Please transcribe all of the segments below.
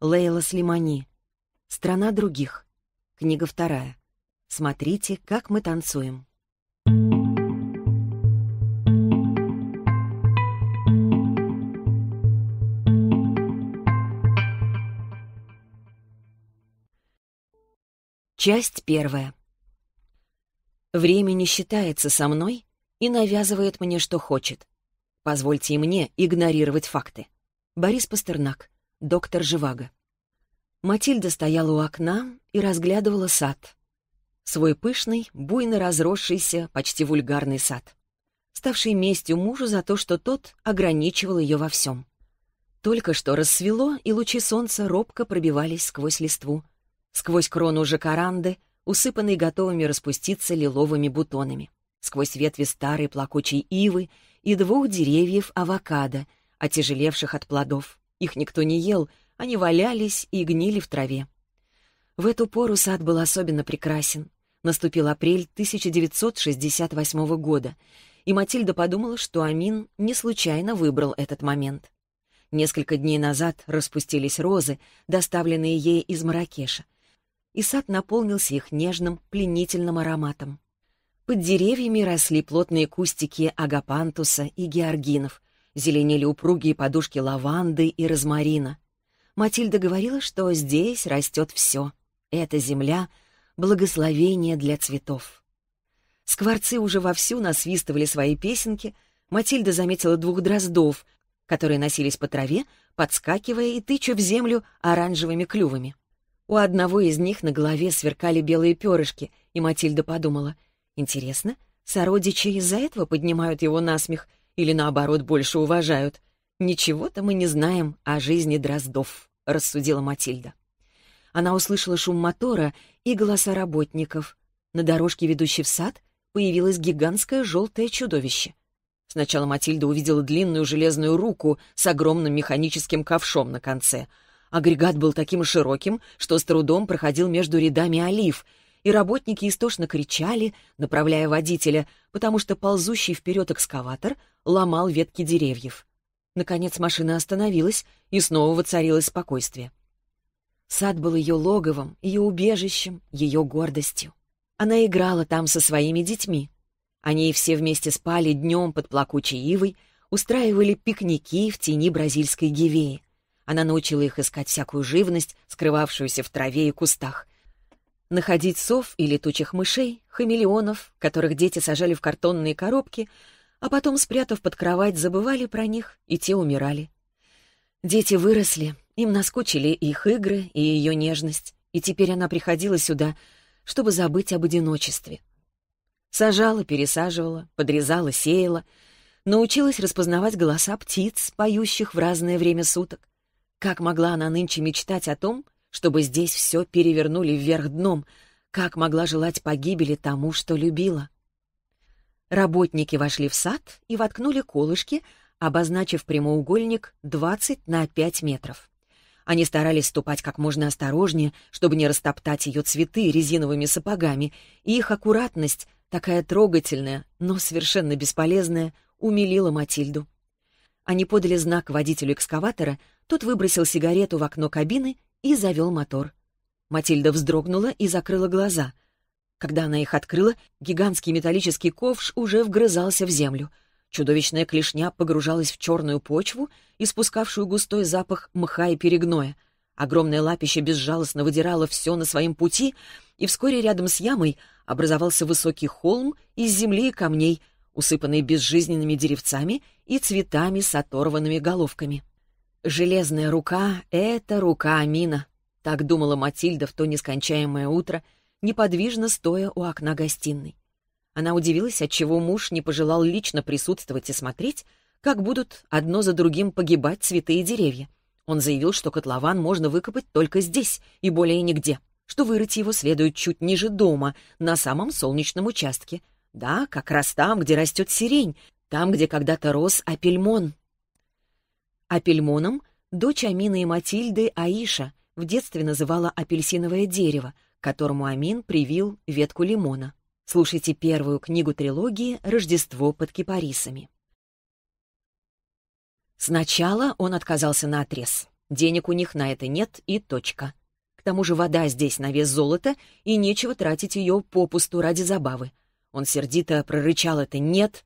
Лейла Слимани. Страна других. Книга вторая. Смотрите, как мы танцуем. Часть первая. Время не считается со мной и навязывает мне, что хочет. Позвольте и мне игнорировать факты. Борис Пастернак доктор Живаго. Матильда стояла у окна и разглядывала сад. Свой пышный, буйно разросшийся, почти вульгарный сад, ставший местью мужу за то, что тот ограничивал ее во всем. Только что рассвело, и лучи солнца робко пробивались сквозь листву, сквозь крону жакаранды, усыпанной готовыми распуститься лиловыми бутонами, сквозь ветви старой плакучей ивы и двух деревьев авокадо, отяжелевших от плодов. Их никто не ел, они валялись и гнили в траве. В эту пору сад был особенно прекрасен. Наступил апрель 1968 года, и Матильда подумала, что Амин не случайно выбрал этот момент. Несколько дней назад распустились розы, доставленные ей из Маракеша, и сад наполнился их нежным, пленительным ароматом. Под деревьями росли плотные кустики агапантуса и георгинов, зеленели упругие подушки лаванды и розмарина. Матильда говорила, что здесь растет все. Эта земля — благословение для цветов. Скворцы уже вовсю насвистывали свои песенки. Матильда заметила двух дроздов, которые носились по траве, подскакивая и тыча в землю оранжевыми клювами. У одного из них на голове сверкали белые перышки, и Матильда подумала, «Интересно, сородичи из-за этого поднимают его на смех или, наоборот, больше уважают. Ничего-то мы не знаем о жизни дроздов», — рассудила Матильда. Она услышала шум мотора и голоса работников. На дорожке, ведущей в сад, появилось гигантское желтое чудовище. Сначала Матильда увидела длинную железную руку с огромным механическим ковшом на конце. Агрегат был таким широким, что с трудом проходил между рядами олив — и работники истошно кричали, направляя водителя, потому что ползущий вперед экскаватор ломал ветки деревьев. Наконец машина остановилась, и снова воцарилось спокойствие. Сад был ее логовом, ее убежищем, ее гордостью. Она играла там со своими детьми. Они все вместе спали днем под плакучей ивой, устраивали пикники в тени бразильской гивеи. Она научила их искать всякую живность, скрывавшуюся в траве и кустах, Находить сов и летучих мышей, хамелеонов, которых дети сажали в картонные коробки, а потом, спрятав под кровать, забывали про них, и те умирали. Дети выросли, им наскучили их игры и ее нежность, и теперь она приходила сюда, чтобы забыть об одиночестве. Сажала, пересаживала, подрезала, сеяла, научилась распознавать голоса птиц, поющих в разное время суток. Как могла она нынче мечтать о том, чтобы здесь все перевернули вверх дном, как могла желать погибели тому, что любила. Работники вошли в сад и воткнули колышки, обозначив прямоугольник 20 на 5 метров. Они старались ступать как можно осторожнее, чтобы не растоптать ее цветы резиновыми сапогами, и их аккуратность, такая трогательная, но совершенно бесполезная, умилила Матильду. Они подали знак водителю экскаватора, тот выбросил сигарету в окно кабины и завел мотор. Матильда вздрогнула и закрыла глаза. Когда она их открыла, гигантский металлический ковш уже вгрызался в землю. Чудовищная клешня погружалась в черную почву, испускавшую густой запах мха и перегноя. Огромное лапище безжалостно выдирало все на своем пути, и вскоре рядом с ямой образовался высокий холм из земли и камней, усыпанный безжизненными деревцами и цветами с оторванными головками. Железная рука — это рука Амина. Так думала Матильда в то нескончаемое утро, неподвижно стоя у окна гостиной. Она удивилась, отчего муж не пожелал лично присутствовать и смотреть, как будут одно за другим погибать цветы и деревья. Он заявил, что котлован можно выкопать только здесь и более нигде, что вырыть его следует чуть ниже дома, на самом солнечном участке. Да, как раз там, где растет сирень, там, где когда-то рос апельмон. Апельмоном — дочь Амина и Матильды Аиша в детстве называла апельсиновое дерево, которому Амин привил ветку лимона. Слушайте первую книгу трилогии «Рождество под кипарисами». Сначала он отказался на отрез. Денег у них на это нет и точка. К тому же вода здесь на вес золота, и нечего тратить ее попусту ради забавы. Он сердито прорычал это «нет».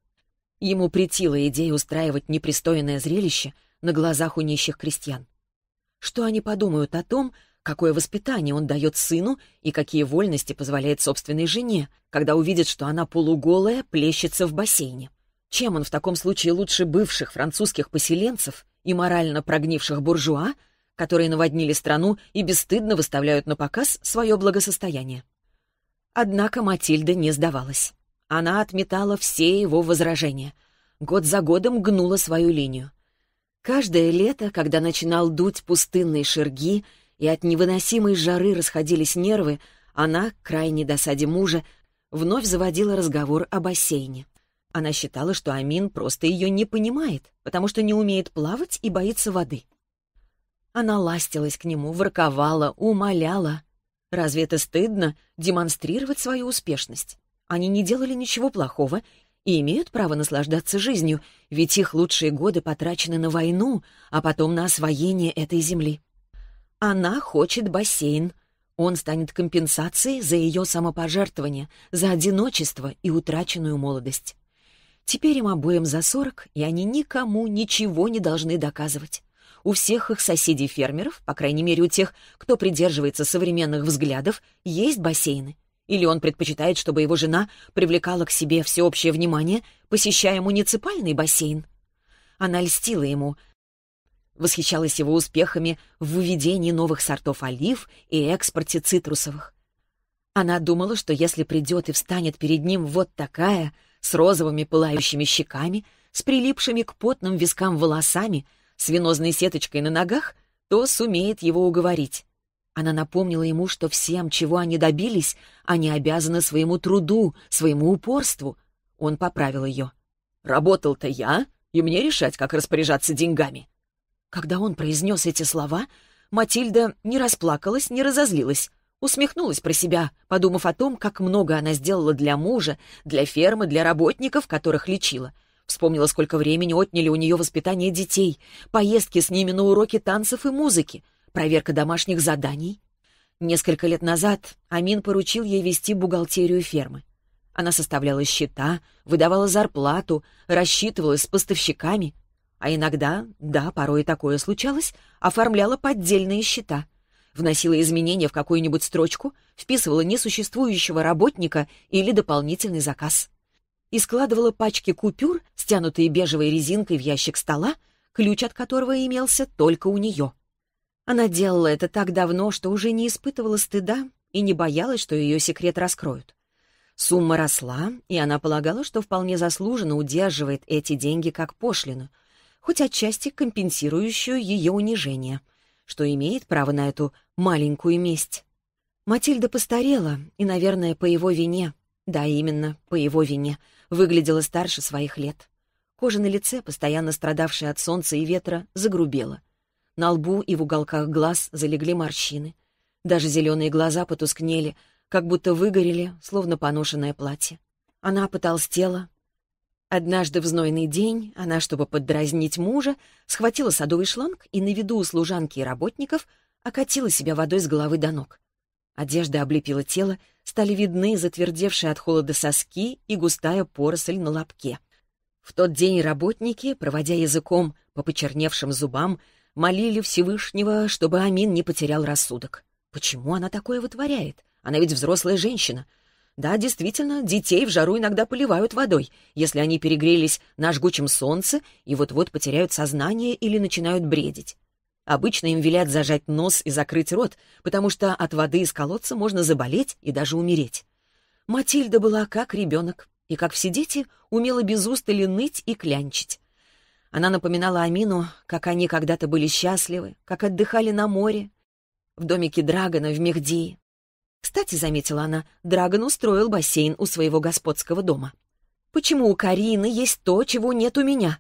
Ему притила идея устраивать непристойное зрелище — на глазах у нищих крестьян. Что они подумают о том, какое воспитание он дает сыну и какие вольности позволяет собственной жене, когда увидит, что она полуголая плещется в бассейне? Чем он в таком случае лучше бывших французских поселенцев и морально прогнивших буржуа, которые наводнили страну и бесстыдно выставляют на показ свое благосостояние? Однако Матильда не сдавалась. Она отметала все его возражения. Год за годом гнула свою линию. Каждое лето, когда начинал дуть пустынные шерги, и от невыносимой жары расходились нервы, она, к крайней досаде мужа, вновь заводила разговор о бассейне. Она считала, что Амин просто ее не понимает, потому что не умеет плавать и боится воды. Она ластилась к нему, ворковала, умоляла. Разве это стыдно демонстрировать свою успешность? Они не делали ничего плохого и имеют право наслаждаться жизнью, ведь их лучшие годы потрачены на войну, а потом на освоение этой земли. Она хочет бассейн. Он станет компенсацией за ее самопожертвование, за одиночество и утраченную молодость. Теперь им обоим за сорок, и они никому ничего не должны доказывать. У всех их соседей-фермеров, по крайней мере у тех, кто придерживается современных взглядов, есть бассейны. Или он предпочитает, чтобы его жена привлекала к себе всеобщее внимание, посещая муниципальный бассейн? Она льстила ему, восхищалась его успехами в выведении новых сортов олив и экспорте цитрусовых. Она думала, что если придет и встанет перед ним вот такая, с розовыми пылающими щеками, с прилипшими к потным вискам волосами, с венозной сеточкой на ногах, то сумеет его уговорить. Она напомнила ему, что всем, чего они добились, они обязаны своему труду, своему упорству. Он поправил ее. «Работал-то я, и мне решать, как распоряжаться деньгами». Когда он произнес эти слова, Матильда не расплакалась, не разозлилась. Усмехнулась про себя, подумав о том, как много она сделала для мужа, для фермы, для работников, которых лечила. Вспомнила, сколько времени отняли у нее воспитание детей, поездки с ними на уроки танцев и музыки — проверка домашних заданий. Несколько лет назад Амин поручил ей вести бухгалтерию фермы. Она составляла счета, выдавала зарплату, рассчитывалась с поставщиками. А иногда, да, порой и такое случалось, оформляла поддельные счета. Вносила изменения в какую-нибудь строчку, вписывала несуществующего работника или дополнительный заказ. И складывала пачки купюр, стянутые бежевой резинкой в ящик стола, ключ от которого имелся только у нее. Она делала это так давно, что уже не испытывала стыда и не боялась, что ее секрет раскроют. Сумма росла, и она полагала, что вполне заслуженно удерживает эти деньги как пошлину, хоть отчасти компенсирующую ее унижение, что имеет право на эту маленькую месть. Матильда постарела, и, наверное, по его вине, да, именно, по его вине, выглядела старше своих лет. Кожа на лице, постоянно страдавшая от солнца и ветра, загрубела. На лбу и в уголках глаз залегли морщины. Даже зеленые глаза потускнели, как будто выгорели, словно поношенное платье. Она потолстела. Однажды в знойный день она, чтобы поддразнить мужа, схватила садовый шланг и на виду у служанки и работников окатила себя водой с головы до ног. Одежда облепила тело, стали видны затвердевшие от холода соски и густая поросль на лобке. В тот день работники, проводя языком по почерневшим зубам, молили Всевышнего, чтобы Амин не потерял рассудок. Почему она такое вытворяет? Она ведь взрослая женщина. Да, действительно, детей в жару иногда поливают водой, если они перегрелись на жгучем солнце и вот-вот потеряют сознание или начинают бредить. Обычно им велят зажать нос и закрыть рот, потому что от воды из колодца можно заболеть и даже умереть. Матильда была как ребенок, и, как все дети, умела без устали ныть и клянчить. Она напоминала Амину, как они когда-то были счастливы, как отдыхали на море, в домике Драгона в Мехдии. Кстати, заметила она, Драгон устроил бассейн у своего господского дома. «Почему у Карины есть то, чего нет у меня?»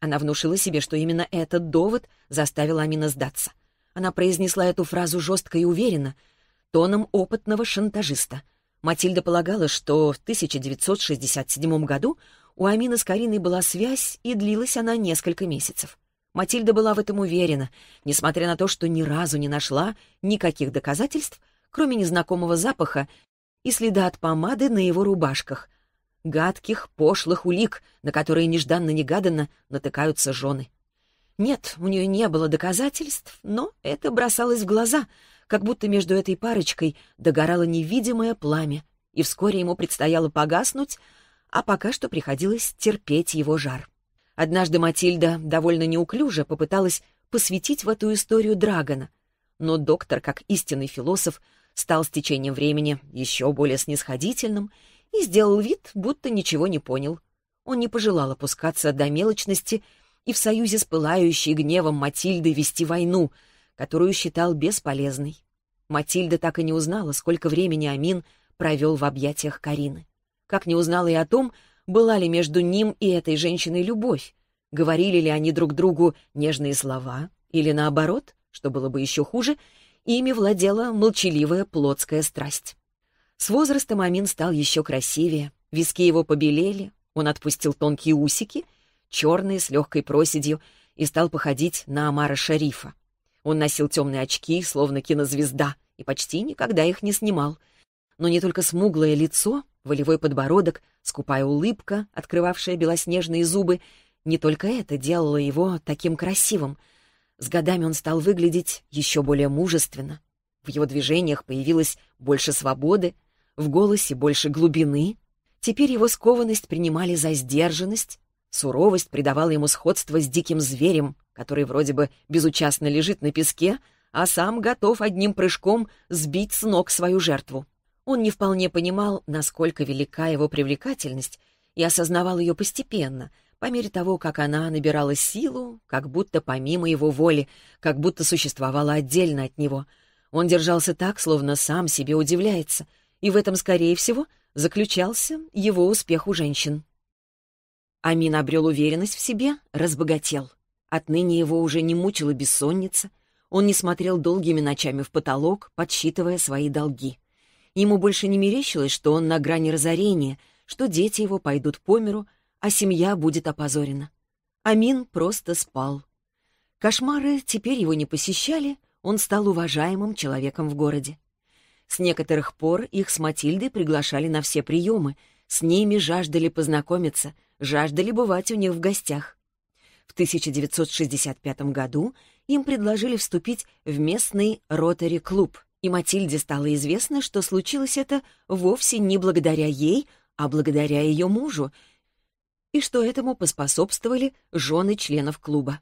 Она внушила себе, что именно этот довод заставил Амина сдаться. Она произнесла эту фразу жестко и уверенно, тоном опытного шантажиста. Матильда полагала, что в 1967 году у Амина с Кариной была связь, и длилась она несколько месяцев. Матильда была в этом уверена, несмотря на то, что ни разу не нашла никаких доказательств, кроме незнакомого запаха и следа от помады на его рубашках, гадких, пошлых улик, на которые нежданно-негаданно натыкаются жены. Нет, у нее не было доказательств, но это бросалось в глаза, как будто между этой парочкой догорало невидимое пламя, и вскоре ему предстояло погаснуть, а пока что приходилось терпеть его жар. Однажды Матильда довольно неуклюже попыталась посвятить в эту историю Драгона, но доктор, как истинный философ, стал с течением времени еще более снисходительным и сделал вид, будто ничего не понял. Он не пожелал опускаться до мелочности и в союзе с пылающей гневом Матильды вести войну, которую считал бесполезной. Матильда так и не узнала, сколько времени Амин провел в объятиях Карины. Как не узнала и о том, была ли между ним и этой женщиной любовь, говорили ли они друг другу нежные слова, или наоборот, что было бы еще хуже, ими владела молчаливая плотская страсть. С возрастом Амин стал еще красивее, виски его побелели, он отпустил тонкие усики, черные с легкой проседью, и стал походить на Амара Шарифа. Он носил темные очки, словно кинозвезда, и почти никогда их не снимал. Но не только смуглое лицо, волевой подбородок, скупая улыбка, открывавшая белоснежные зубы. Не только это делало его таким красивым. С годами он стал выглядеть еще более мужественно. В его движениях появилось больше свободы, в голосе больше глубины. Теперь его скованность принимали за сдержанность, суровость придавала ему сходство с диким зверем, который вроде бы безучастно лежит на песке, а сам готов одним прыжком сбить с ног свою жертву. Он не вполне понимал, насколько велика его привлекательность, и осознавал ее постепенно, по мере того, как она набирала силу, как будто помимо его воли, как будто существовала отдельно от него. Он держался так, словно сам себе удивляется, и в этом, скорее всего, заключался его успех у женщин. Амин обрел уверенность в себе, разбогател. Отныне его уже не мучила бессонница, он не смотрел долгими ночами в потолок, подсчитывая свои долги. Ему больше не мерещилось, что он на грани разорения, что дети его пойдут по миру, а семья будет опозорена. Амин просто спал. Кошмары теперь его не посещали, он стал уважаемым человеком в городе. С некоторых пор их с Матильдой приглашали на все приемы, с ними жаждали познакомиться, жаждали бывать у них в гостях. В 1965 году им предложили вступить в местный ротари-клуб — и Матильде стало известно, что случилось это вовсе не благодаря ей, а благодаря ее мужу, и что этому поспособствовали жены членов клуба.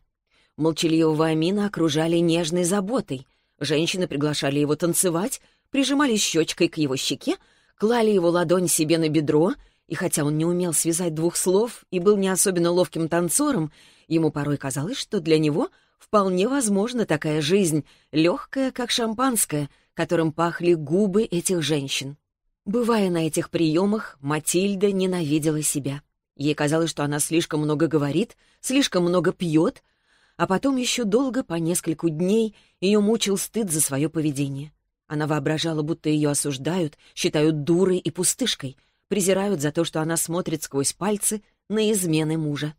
Молчаливого Амина окружали нежной заботой. Женщины приглашали его танцевать, прижимали щечкой к его щеке, клали его ладонь себе на бедро, и хотя он не умел связать двух слов и был не особенно ловким танцором, ему порой казалось, что для него вполне возможна такая жизнь, легкая, как шампанское — которым пахли губы этих женщин. Бывая на этих приемах, Матильда ненавидела себя. Ей казалось, что она слишком много говорит, слишком много пьет, а потом еще долго, по нескольку дней, ее мучил стыд за свое поведение. Она воображала, будто ее осуждают, считают дурой и пустышкой, презирают за то, что она смотрит сквозь пальцы на измены мужа.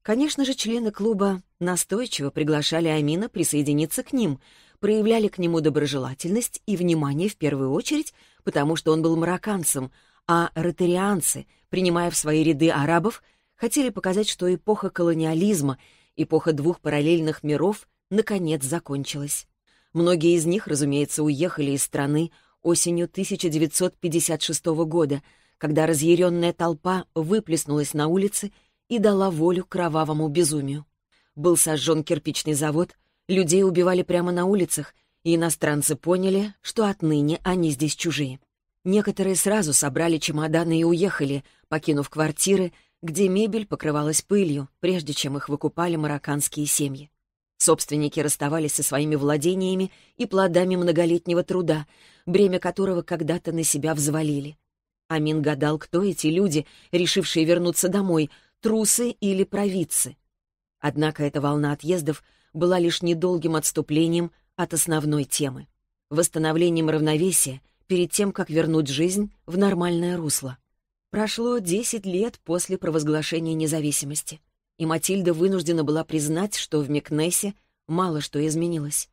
Конечно же, члены клуба настойчиво приглашали Амина присоединиться к ним, проявляли к нему доброжелательность и внимание в первую очередь, потому что он был марокканцем, а ротарианцы, принимая в свои ряды арабов, хотели показать, что эпоха колониализма, эпоха двух параллельных миров, наконец закончилась. Многие из них, разумеется, уехали из страны осенью 1956 года, когда разъяренная толпа выплеснулась на улицы и дала волю кровавому безумию. Был сожжен кирпичный завод, Людей убивали прямо на улицах, и иностранцы поняли, что отныне они здесь чужие. Некоторые сразу собрали чемоданы и уехали, покинув квартиры, где мебель покрывалась пылью, прежде чем их выкупали марокканские семьи. Собственники расставались со своими владениями и плодами многолетнего труда, бремя которого когда-то на себя взвалили. Амин гадал, кто эти люди, решившие вернуться домой, трусы или провидцы. Однако эта волна отъездов была лишь недолгим отступлением от основной темы — восстановлением равновесия перед тем, как вернуть жизнь в нормальное русло. Прошло 10 лет после провозглашения независимости, и Матильда вынуждена была признать, что в Микнессе мало что изменилось.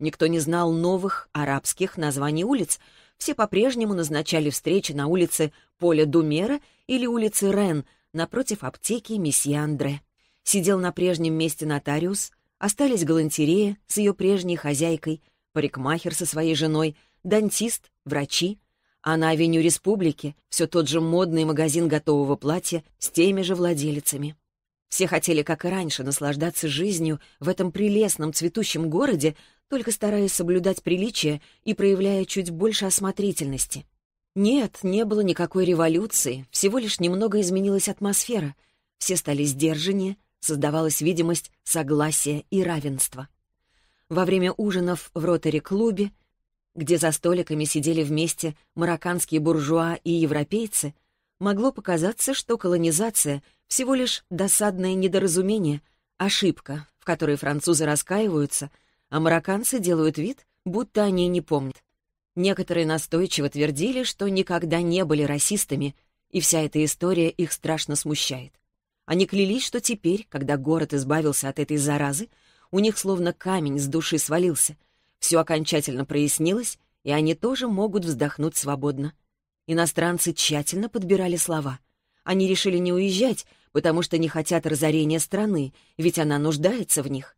Никто не знал новых арабских названий улиц, все по-прежнему назначали встречи на улице Поля Думера или улице Рен напротив аптеки месье Андре. Сидел на прежнем месте нотариус, Остались галантерея с ее прежней хозяйкой, парикмахер со своей женой, дантист, врачи, а на авеню республики все тот же модный магазин готового платья с теми же владелицами. Все хотели, как и раньше, наслаждаться жизнью в этом прелестном цветущем городе, только стараясь соблюдать приличия и проявляя чуть больше осмотрительности. Нет, не было никакой революции, всего лишь немного изменилась атмосфера. Все стали сдержаннее, создавалась видимость согласия и равенства. Во время ужинов в ротари-клубе, где за столиками сидели вместе марокканские буржуа и европейцы, могло показаться, что колонизация — всего лишь досадное недоразумение, ошибка, в которой французы раскаиваются, а марокканцы делают вид, будто они не помнят. Некоторые настойчиво твердили, что никогда не были расистами, и вся эта история их страшно смущает. Они клялись, что теперь, когда город избавился от этой заразы, у них словно камень с души свалился. Все окончательно прояснилось, и они тоже могут вздохнуть свободно. Иностранцы тщательно подбирали слова. Они решили не уезжать, потому что не хотят разорения страны, ведь она нуждается в них.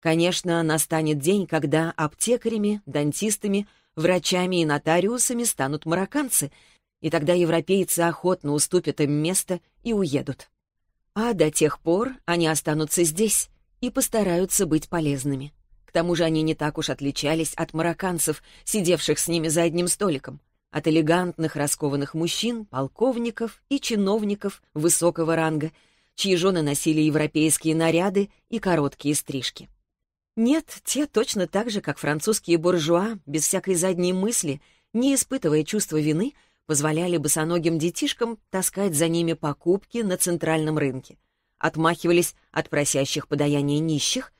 Конечно, настанет день, когда аптекарями, дантистами, врачами и нотариусами станут марокканцы, и тогда европейцы охотно уступят им место и уедут. А до тех пор они останутся здесь и постараются быть полезными. К тому же они не так уж отличались от марокканцев, сидевших с ними за одним столиком, от элегантных раскованных мужчин, полковников и чиновников высокого ранга, чьи жены носили европейские наряды и короткие стрижки. Нет, те точно так же, как французские буржуа, без всякой задней мысли, не испытывая чувства вины, позволяли босоногим детишкам таскать за ними покупки на центральном рынке, отмахивались от просящих подаяния нищих,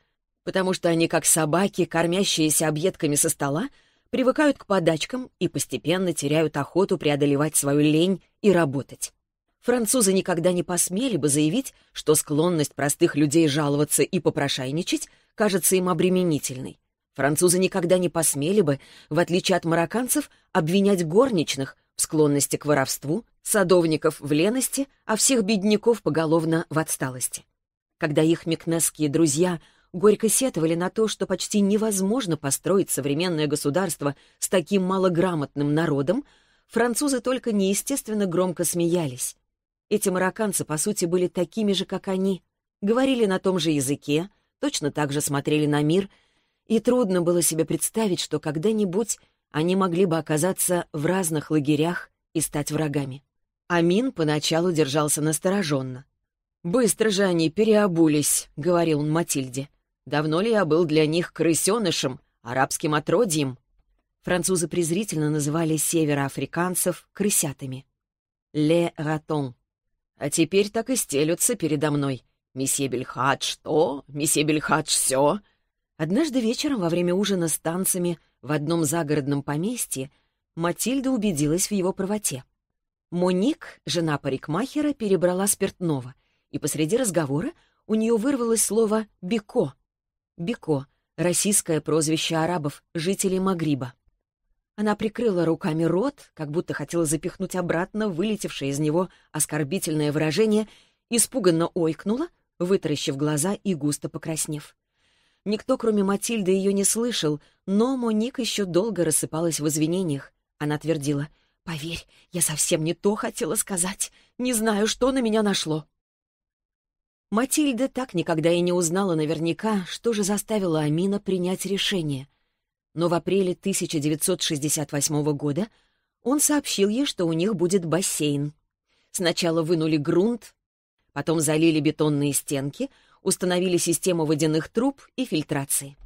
потому что они, как собаки, кормящиеся объедками со стола, привыкают к подачкам и постепенно теряют охоту преодолевать свою лень и работать. Французы никогда не посмели бы заявить, что склонность простых людей жаловаться и попрошайничать кажется им обременительной. Французы никогда не посмели бы, в отличие от марокканцев, обвинять горничных в склонности к воровству, садовников в лености, а всех бедняков поголовно в отсталости. Когда их мекнесские друзья горько сетовали на то, что почти невозможно построить современное государство с таким малограмотным народом, французы только неестественно громко смеялись. Эти марокканцы, по сути, были такими же, как они, говорили на том же языке, точно так же смотрели на мир, и трудно было себе представить, что когда-нибудь они могли бы оказаться в разных лагерях и стать врагами. Амин поначалу держался настороженно. «Быстро же они переобулись», — говорил он Матильде. «Давно ли я был для них крысенышем, арабским отродьем?» Французы презрительно называли североафриканцев крысятами. «Ле ратон». «А теперь так и стелются передо мной. Месье Бельхадж то, месье Бельхадж все. Однажды вечером во время ужина с танцами в одном загородном поместье Матильда убедилась в его правоте. Моник, жена парикмахера, перебрала спиртного, и посреди разговора у нее вырвалось слово беко, беко, российское прозвище арабов, жителей Магриба. Она прикрыла руками рот, как будто хотела запихнуть обратно вылетевшее из него оскорбительное выражение, испуганно ойкнула, вытаращив глаза и густо покраснев. Никто, кроме Матильды, ее не слышал, но Моник еще долго рассыпалась в извинениях. Она твердила, «Поверь, я совсем не то хотела сказать. Не знаю, что на меня нашло». Матильда так никогда и не узнала наверняка, что же заставило Амина принять решение. Но в апреле 1968 года он сообщил ей, что у них будет бассейн. Сначала вынули грунт, потом залили бетонные стенки, установили систему водяных труб и фильтрации.